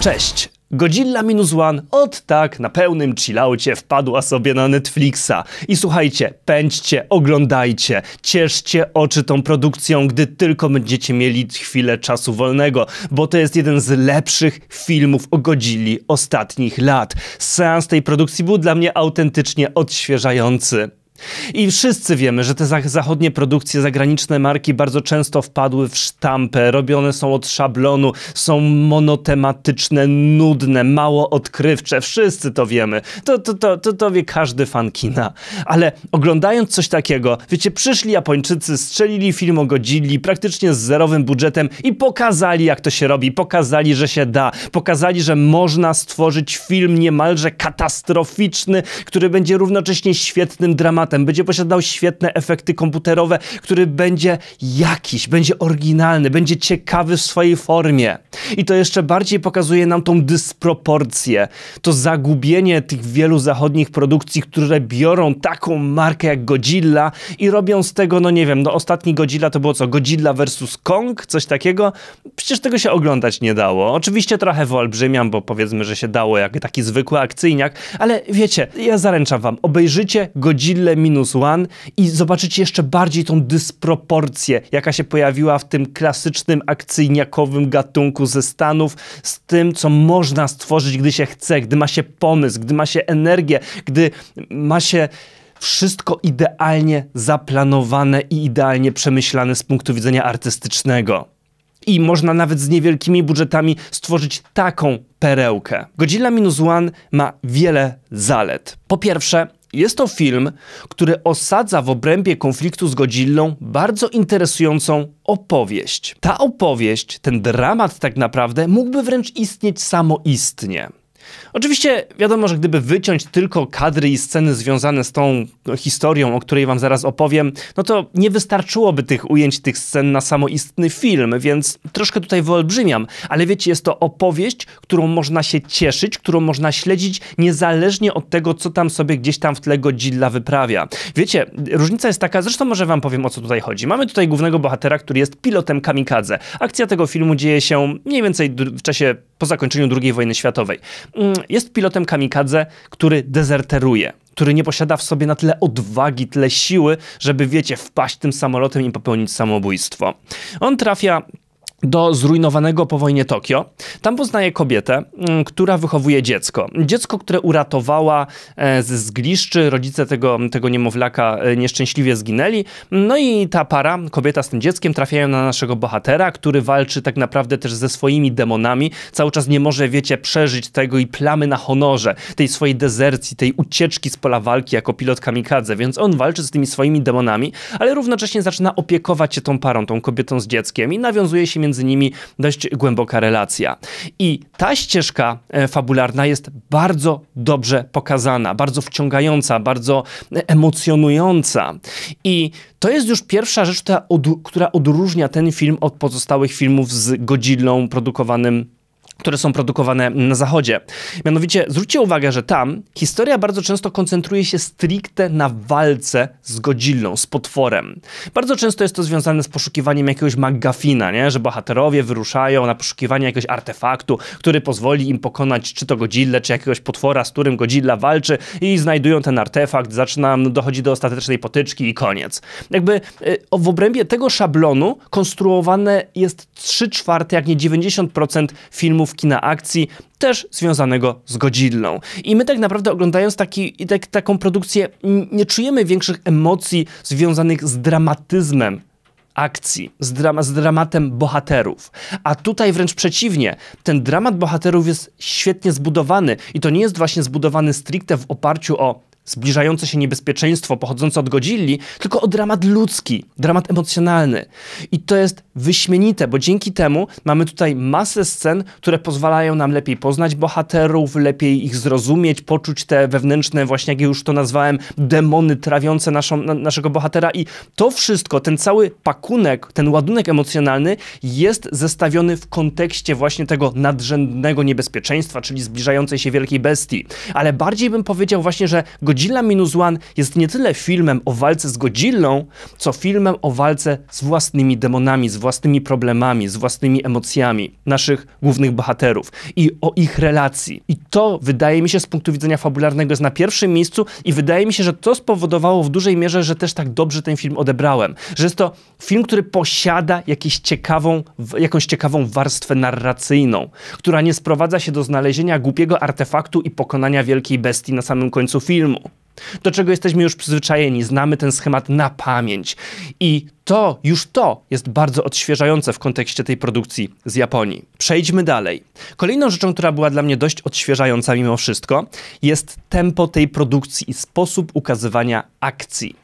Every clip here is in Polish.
Cześć! Godzilla Minus One od tak na pełnym chillaucie wpadła sobie na Netflixa. I słuchajcie, pędźcie, oglądajcie, cieszcie oczy tą produkcją, gdy tylko będziecie mieli chwilę czasu wolnego, bo to jest jeden z lepszych filmów o Godzilli ostatnich lat. Seans tej produkcji był dla mnie autentycznie odświeżający. I wszyscy wiemy, że te zachodnie produkcje, zagraniczne marki bardzo często wpadły w sztampę, robione są od szablonu, są monotematyczne, nudne, mało odkrywcze. Wszyscy to wiemy. To, to, to, to, to wie każdy fan kina. Ale oglądając coś takiego, wiecie, przyszli Japończycy, strzelili film o Godzilli praktycznie z zerowym budżetem i pokazali, jak to się robi. Pokazali, że się da. Pokazali, że można stworzyć film niemalże katastroficzny, który będzie równocześnie świetnym dramatem będzie posiadał świetne efekty komputerowe, który będzie jakiś, będzie oryginalny, będzie ciekawy w swojej formie. I to jeszcze bardziej pokazuje nam tą dysproporcję, to zagubienie tych wielu zachodnich produkcji, które biorą taką markę jak Godzilla i robią z tego, no nie wiem, no ostatni Godzilla to było co, Godzilla versus Kong, coś takiego? Przecież tego się oglądać nie dało. Oczywiście trochę wyolbrzymiam, bo powiedzmy, że się dało jak taki zwykły akcyjniak, ale wiecie, ja zaręczam wam, obejrzycie Godzilla minus one i zobaczycie jeszcze bardziej tą dysproporcję, jaka się pojawiła w tym klasycznym akcyjniakowym gatunku ze Stanów, z tym, co można stworzyć, gdy się chce, gdy ma się pomysł, gdy ma się energię, gdy ma się wszystko idealnie zaplanowane i idealnie przemyślane z punktu widzenia artystycznego. I można nawet z niewielkimi budżetami stworzyć taką perełkę. Godzilla Minus One ma wiele zalet. Po pierwsze, jest to film, który osadza w obrębie konfliktu z Godzillą bardzo interesującą opowieść. Ta opowieść, ten dramat tak naprawdę mógłby wręcz istnieć samoistnie. Oczywiście wiadomo, że gdyby wyciąć tylko kadry i sceny związane z tą historią, o której wam zaraz opowiem, no to nie wystarczyłoby tych ujęć, tych scen na samoistny film, więc troszkę tutaj wyolbrzymiam, ale wiecie, jest to opowieść, którą można się cieszyć, którą można śledzić niezależnie od tego, co tam sobie gdzieś tam w tle Godzilla wyprawia. Wiecie, różnica jest taka, zresztą może wam powiem, o co tutaj chodzi. Mamy tutaj głównego bohatera, który jest pilotem kamikadze. Akcja tego filmu dzieje się mniej więcej w czasie po zakończeniu II wojny światowej. Mm, jest pilotem kamikadze, który dezerteruje który nie posiada w sobie na tyle odwagi, tyle siły, żeby, wiecie, wpaść tym samolotem i popełnić samobójstwo. On trafia do zrujnowanego po wojnie Tokio. Tam poznaje kobietę, mm, która wychowuje dziecko. Dziecko, które uratowała e, z zgliszczy, rodzice tego, tego niemowlaka e, nieszczęśliwie zginęli. No i ta para, kobieta z tym dzieckiem, trafiają na naszego bohatera, który walczy tak naprawdę też ze swoimi demonami. Cały czas nie może, wiecie, przeżyć tego i plamy na honorze, tej swojej dezercji, tej ucieczki z pola walki jako pilot kamikadze, więc on walczy z tymi swoimi demonami, ale równocześnie zaczyna opiekować się tą parą, tą kobietą z dzieckiem i nawiązuje się między nimi dość głęboka relacja. I ta ścieżka e, fabularna jest bardzo dobrze pokazana, bardzo wciągająca, bardzo e, emocjonująca. I to jest już pierwsza rzecz, która, która odróżnia ten film od pozostałych filmów z Godzillą produkowanym które są produkowane na Zachodzie. Mianowicie zwróćcie uwagę, że tam historia bardzo często koncentruje się stricte na walce z godzillą, z potworem. Bardzo często jest to związane z poszukiwaniem jakiegoś McGuffina, nie? że bohaterowie wyruszają na poszukiwanie jakiegoś artefaktu, który pozwoli im pokonać czy to godzillę, czy jakiegoś potwora, z którym godzilla walczy i znajdują ten artefakt, zaczyna, dochodzi do ostatecznej potyczki i koniec. Jakby y, w obrębie tego szablonu konstruowane jest 3 czwarte, jak nie 90% filmów kina akcji, też związanego z Godzillą. I my tak naprawdę oglądając taki, tak, taką produkcję nie czujemy większych emocji związanych z dramatyzmem akcji, z, dram z dramatem bohaterów. A tutaj wręcz przeciwnie, ten dramat bohaterów jest świetnie zbudowany i to nie jest właśnie zbudowany stricte w oparciu o zbliżające się niebezpieczeństwo pochodzące od Godzilli, tylko o dramat ludzki, dramat emocjonalny. I to jest wyśmienite, bo dzięki temu mamy tutaj masę scen, które pozwalają nam lepiej poznać bohaterów, lepiej ich zrozumieć, poczuć te wewnętrzne, właśnie jak już to nazwałem, demony trawiące naszą, na, naszego bohatera. I to wszystko, ten cały pakunek, ten ładunek emocjonalny jest zestawiony w kontekście właśnie tego nadrzędnego niebezpieczeństwa, czyli zbliżającej się wielkiej bestii. Ale bardziej bym powiedział właśnie, że Godzilla Godzilla Minus One jest nie tyle filmem o walce z Godzillą, co filmem o walce z własnymi demonami, z własnymi problemami, z własnymi emocjami naszych głównych bohaterów i o ich relacji. I to wydaje mi się z punktu widzenia fabularnego jest na pierwszym miejscu i wydaje mi się, że to spowodowało w dużej mierze, że też tak dobrze ten film odebrałem. Że jest to film, który posiada jakieś ciekawą, jakąś ciekawą warstwę narracyjną, która nie sprowadza się do znalezienia głupiego artefaktu i pokonania wielkiej bestii na samym końcu filmu do czego jesteśmy już przyzwyczajeni, znamy ten schemat na pamięć. I to, już to jest bardzo odświeżające w kontekście tej produkcji z Japonii. Przejdźmy dalej. Kolejną rzeczą, która była dla mnie dość odświeżająca mimo wszystko, jest tempo tej produkcji i sposób ukazywania akcji.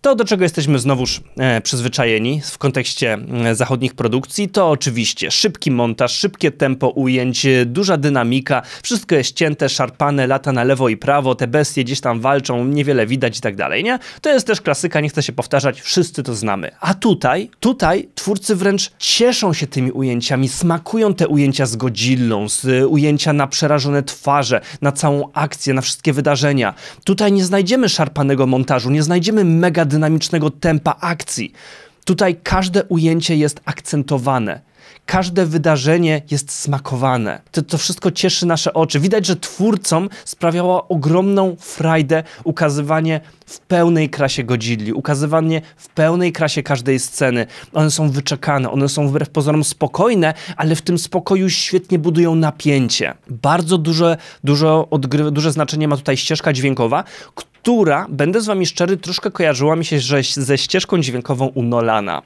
To, do czego jesteśmy znowuż e, przyzwyczajeni w kontekście e, zachodnich produkcji, to oczywiście szybki montaż, szybkie tempo ujęć, e, duża dynamika, wszystko jest cięte, szarpane, lata na lewo i prawo, te bestie gdzieś tam walczą, niewiele widać i tak dalej, nie? To jest też klasyka, nie chcę się powtarzać, wszyscy to znamy. A tutaj, tutaj twórcy wręcz cieszą się tymi ujęciami, smakują te ujęcia z Godzillą, z ujęcia na przerażone twarze, na całą akcję, na wszystkie wydarzenia. Tutaj nie znajdziemy szarpanego montażu, nie znajdziemy mega dynamicznego tempa akcji. Tutaj każde ujęcie jest akcentowane. Każde wydarzenie jest smakowane. To, to, wszystko cieszy nasze oczy. Widać, że twórcom sprawiało ogromną frajdę ukazywanie w pełnej krasie godzidli, ukazywanie w pełnej krasie każdej sceny. One są wyczekane, one są wbrew pozorom spokojne, ale w tym spokoju świetnie budują napięcie. Bardzo duże, dużo odgry, duże znaczenie ma tutaj ścieżka dźwiękowa, która, będę z wami szczery, troszkę kojarzyła mi się że, ze ścieżką dźwiękową u Nolana.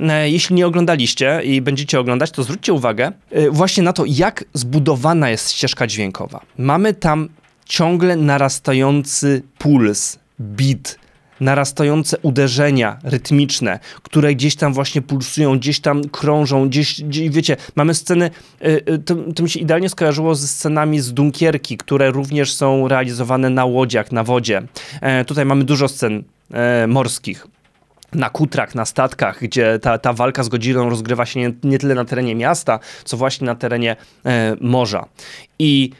E, jeśli nie oglądaliście i będziecie oglądać, to zwróćcie uwagę e, właśnie na to, jak zbudowana jest ścieżka dźwiękowa. Mamy tam ciągle narastający puls, beat, narastające uderzenia rytmiczne, które gdzieś tam właśnie pulsują, gdzieś tam krążą, gdzieś, gdzieś wiecie, mamy sceny, y, y, to, to, mi się idealnie skojarzyło ze scenami z Dunkierki, które również są realizowane na łodziach, na wodzie. E, tutaj mamy dużo scen e, morskich na kutrach, na statkach, gdzie ta, ta walka z godziną rozgrywa się nie, nie tyle na terenie miasta, co właśnie na terenie e, morza. I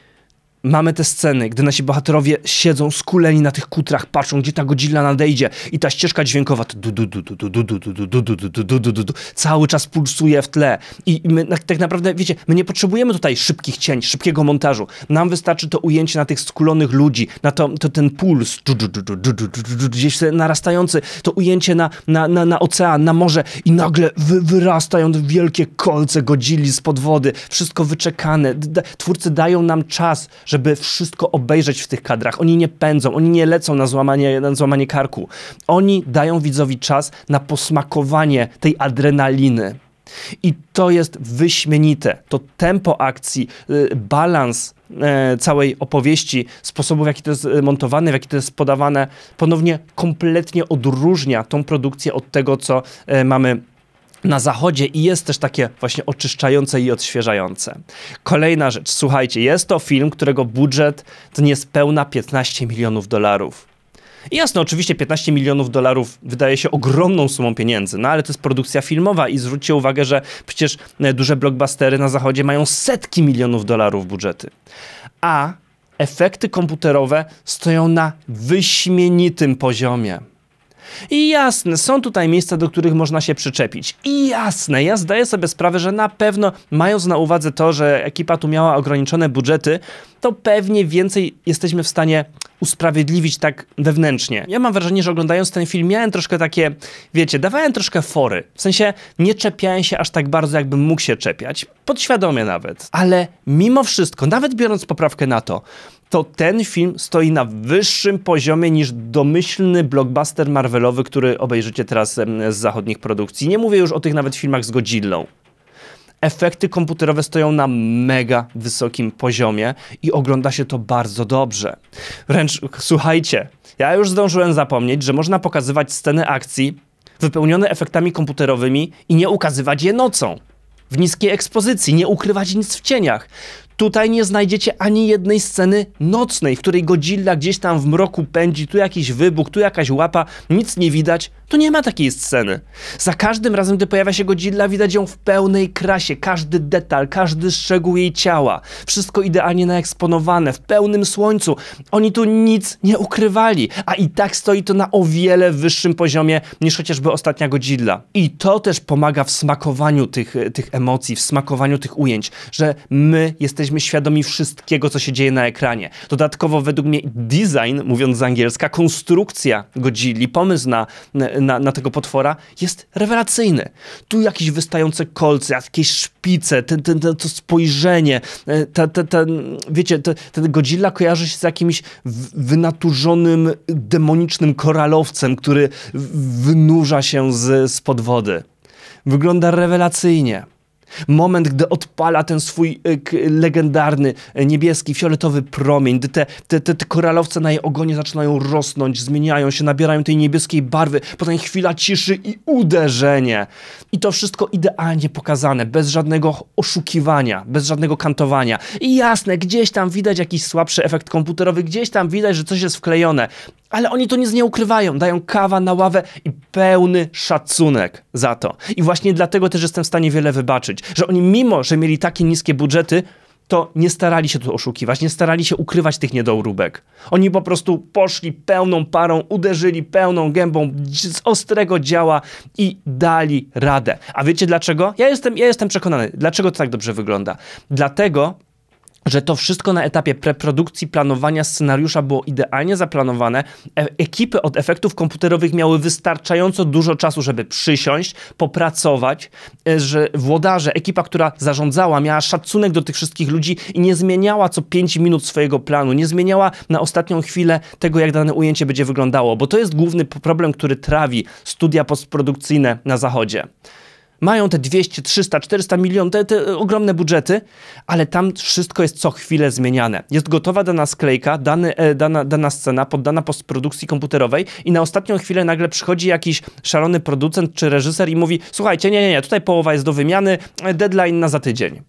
Mamy te sceny, gdy nasi bohaterowie siedzą skuleni na tych kutrach, patrzą, gdzie ta godzilla nadejdzie i ta ścieżka dźwiękowa cały czas pulsuje w tle. I my tak naprawdę, wiecie, my nie potrzebujemy tutaj szybkich cięć, szybkiego montażu. Nam wystarczy to ujęcie na tych skulonych ludzi, na to, to ten puls gdzieś narastający, to ujęcie na, na, na, na ocean, na morze i nagle wy, wyrastają wielkie kolce godzili spod wody, wszystko wyczekane. Twórcy dają nam czas, żeby wszystko obejrzeć w tych kadrach. Oni nie pędzą, oni nie lecą na złamanie, na złamanie karku. Oni dają widzowi czas na posmakowanie tej adrenaliny. I to jest wyśmienite. To tempo akcji, y, balans e, całej opowieści, sposobów, w jaki to jest e, montowane, w jaki to jest podawane, ponownie kompletnie odróżnia tą produkcję od tego, co e, mamy na zachodzie i jest też takie właśnie oczyszczające i odświeżające. Kolejna rzecz, słuchajcie, jest to film, którego budżet to niespełna 15 milionów dolarów. I jasne, oczywiście 15 milionów dolarów wydaje się ogromną sumą pieniędzy, no ale to jest produkcja filmowa i zwróćcie uwagę, że przecież e, duże blockbustery na zachodzie mają setki milionów dolarów budżety. A efekty komputerowe stoją na wyśmienitym poziomie. I jasne, są tutaj miejsca, do których można się przyczepić. I jasne, ja zdaję sobie sprawę, że na pewno, mając na uwadze to, że ekipa tu miała ograniczone budżety, to pewnie więcej jesteśmy w stanie usprawiedliwić tak wewnętrznie. Ja mam wrażenie, że oglądając ten film miałem troszkę takie, wiecie, dawałem troszkę fory. W sensie nie czepiałem się aż tak bardzo, jakbym mógł się czepiać. Podświadomie nawet. Ale mimo wszystko, nawet biorąc poprawkę na to, to ten film stoi na wyższym poziomie niż domyślny blockbuster Marvelowy, który obejrzycie teraz z zachodnich produkcji. Nie mówię już o tych nawet filmach z Godzillą. Efekty komputerowe stoją na mega wysokim poziomie i ogląda się to bardzo dobrze. Wręcz słuchajcie, ja już zdążyłem zapomnieć, że można pokazywać sceny akcji wypełnione efektami komputerowymi i nie ukazywać je nocą w niskiej ekspozycji, nie ukrywać nic w cieniach. Tutaj nie znajdziecie ani jednej sceny nocnej, w której Godzilla gdzieś tam w mroku pędzi, tu jakiś wybuch, tu jakaś łapa, nic nie widać to nie ma takiej sceny. Za każdym razem, gdy pojawia się Godzilla, widać ją w pełnej krasie, każdy detal, każdy szczegół jej ciała. Wszystko idealnie naeksponowane, w pełnym słońcu. Oni tu nic nie ukrywali, a i tak stoi to na o wiele wyższym poziomie niż chociażby ostatnia Godzilla. I to też pomaga w smakowaniu tych, tych emocji, w smakowaniu tych ujęć, że my jesteśmy świadomi wszystkiego, co się dzieje na ekranie. Dodatkowo według mnie design, mówiąc z angielska, konstrukcja Godzilli, pomysł na e, na, na tego potwora jest rewelacyjny. Tu jakieś wystające kolce, jakieś szpice, ten, ten, ten, to spojrzenie, e, ta, ta, ta, wiecie, ten Godzilla kojarzy się z jakimś wynaturzonym, demonicznym koralowcem, który wynurza się z, spod wody. Wygląda rewelacyjnie. Moment, gdy odpala ten swój e, legendarny e, niebieski, fioletowy promień, gdy te, te, te, te koralowce na jej ogonie zaczynają rosnąć, zmieniają się, nabierają tej niebieskiej barwy, potem chwila ciszy i uderzenie. I to wszystko idealnie pokazane, bez żadnego oszukiwania, bez żadnego kantowania. I jasne, gdzieś tam widać jakiś słabszy efekt komputerowy, gdzieś tam widać, że coś jest wklejone, ale oni to nic nie ukrywają, dają kawa na ławę i pełny szacunek za to. I właśnie dlatego też jestem w stanie wiele wybaczyć że oni mimo, że mieli takie niskie budżety, to nie starali się tu oszukiwać, nie starali się ukrywać tych niedoróbek. Oni po prostu poszli pełną parą, uderzyli pełną gębą z ostrego działa i dali radę. A wiecie dlaczego? Ja jestem, ja jestem przekonany. Dlaczego to tak dobrze wygląda? Dlatego, że to wszystko na etapie preprodukcji, planowania scenariusza było idealnie zaplanowane. E ekipy od efektów komputerowych miały wystarczająco dużo czasu, żeby przysiąść, popracować, e że włodarze, ekipa, która zarządzała, miała szacunek do tych wszystkich ludzi i nie zmieniała co 5 minut swojego planu, nie zmieniała na ostatnią chwilę tego, jak dane ujęcie będzie wyglądało, bo to jest główny problem, który trawi studia postprodukcyjne na Zachodzie. Mają te 200, 300, 400 milionów, te, te, ogromne budżety, ale tam wszystko jest co chwilę zmieniane. Jest gotowa dana sklejka, dany, e, dana, dana scena poddana postprodukcji komputerowej i na ostatnią chwilę nagle przychodzi jakiś szalony producent czy reżyser i mówi słuchajcie, nie, nie, nie, tutaj połowa jest do wymiany, e, deadline na za tydzień.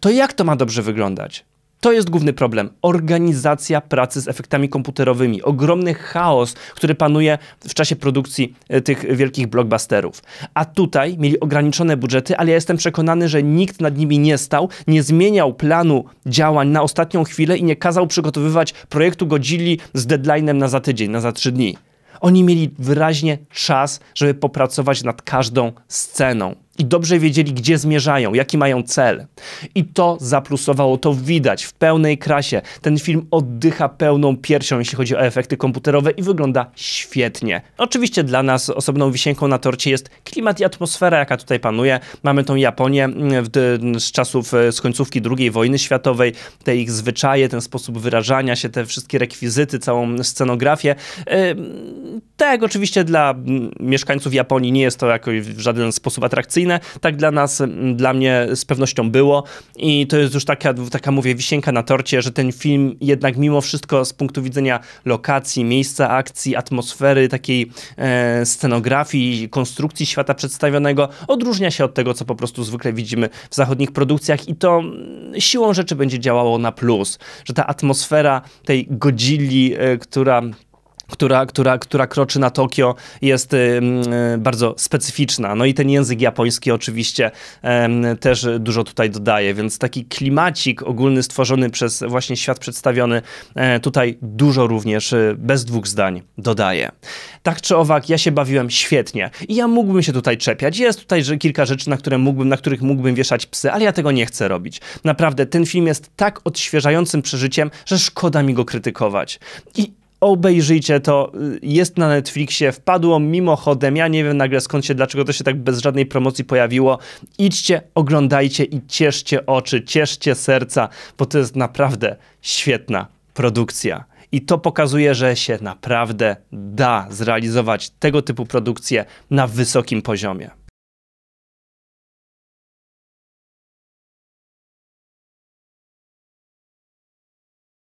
To jak to ma dobrze wyglądać? To jest główny problem. Organizacja pracy z efektami komputerowymi. Ogromny chaos, który panuje w czasie produkcji e, tych wielkich blockbusterów. A tutaj mieli ograniczone budżety, ale ja jestem przekonany, że nikt nad nimi nie stał, nie zmieniał planu działań na ostatnią chwilę i nie kazał przygotowywać projektu Godzilli z deadline'em na za tydzień, na za trzy dni. Oni mieli wyraźnie czas, żeby popracować nad każdą sceną i dobrze wiedzieli, gdzie zmierzają, jaki mają cel. I to zaplusowało, to widać w pełnej krasie. Ten film oddycha pełną piersią, jeśli chodzi o efekty komputerowe i wygląda świetnie. Oczywiście dla nas osobną wisienką na torcie jest klimat i atmosfera, jaka tutaj panuje. Mamy tą Japonię mm, z czasów, e, z końcówki II wojny światowej, te ich zwyczaje, ten sposób wyrażania się, te wszystkie rekwizyty, całą scenografię. E, tak, oczywiście dla mieszkańców Japonii nie jest to jakoś w żaden sposób atrakcyjne, fajne, tak dla nas, dla mnie z pewnością było i to jest już taka, taka mówię, wisienka na torcie, że ten film jednak mimo wszystko z punktu widzenia lokacji, miejsca akcji, atmosfery, takiej e, scenografii, konstrukcji świata przedstawionego odróżnia się od tego, co po prostu zwykle widzimy w zachodnich produkcjach i to siłą rzeczy będzie działało na plus, że ta atmosfera tej godzili, e, która która, która, która kroczy na Tokio, jest y, mm, y, bardzo specyficzna. No i ten język japoński oczywiście też dużo tutaj dodaje, więc taki klimacik ogólny stworzony przez właśnie świat przedstawiony e, tutaj dużo również y, bez dwóch zdań dodaje. Tak czy owak, ja się bawiłem świetnie i ja mógłbym się tutaj czepiać. Jest tutaj kilka rzeczy, na, które mógłbym, na których mógłbym wieszać psy, ale ja tego nie chcę robić. Naprawdę, ten film jest tak odświeżającym przeżyciem, że szkoda mi go krytykować. I obejrzyjcie to, jest na Netflixie, wpadło mimochodem, ja nie wiem nagle skąd się, dlaczego to się tak bez żadnej promocji pojawiło. Idźcie, oglądajcie i cieszcie oczy, cieszcie serca, bo to jest naprawdę świetna produkcja. I to pokazuje, że się naprawdę da zrealizować tego typu produkcje na wysokim poziomie.